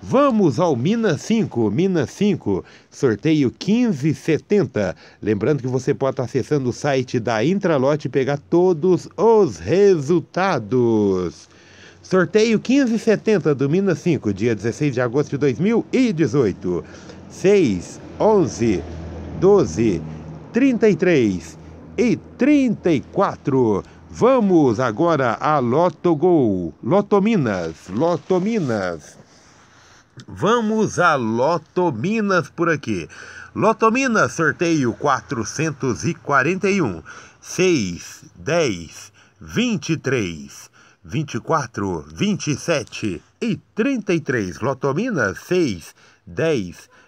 Vamos ao Minas 5, Minas 5, sorteio 1570. Lembrando que você pode estar acessando o site da Intralote e pegar todos os resultados. Sorteio 1570 do Minas 5, dia 16 de agosto de 2018. 6, 11, 12, 33 e 34. Vamos agora a Lotogol, Lotominas, Lotominas. Vamos a Lotominas por aqui. Lotominas, sorteio 441. 6, 10, 23, 24, 27 e 33. Lotominas, 6, 10, 23.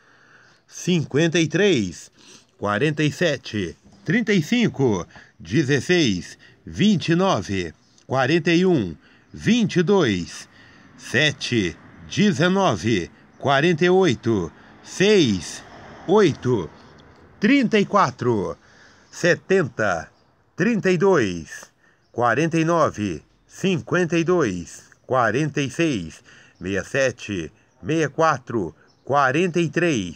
53, 47, 35, 16, 29, 41, 22, 7, 19, 48, 6, 8, 34, 70, 32, 49, 52, 46, 67, 64, 43,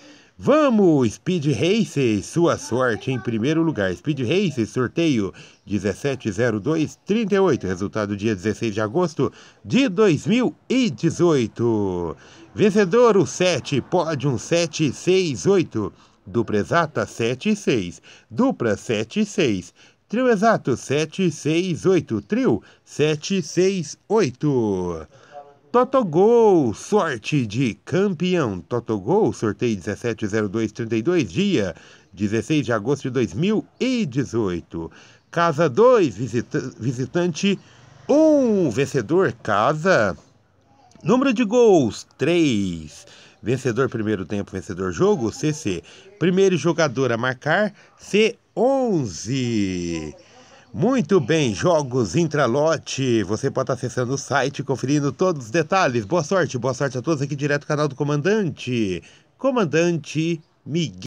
Vamos, Speed Racer, sua sorte em primeiro lugar. Speed Racer, sorteio 170238, resultado dia 16 de agosto de 2018. Vencedor o 7, pódio 768, dupla exata 76, dupla 76, trio exato 768, trio 768. Totogol, sorte de campeão. Totogol, sorteio 170232, dia 16 de agosto de 2018. Casa 2, visita visitante 1, um, vencedor casa. Número de gols 3. Vencedor primeiro tempo, vencedor jogo, CC. Primeiro jogador a marcar, C11. Muito bem, jogos intralote. Você pode estar acessando o site, conferindo todos os detalhes. Boa sorte, boa sorte a todos aqui direto do canal do Comandante. Comandante Miguel.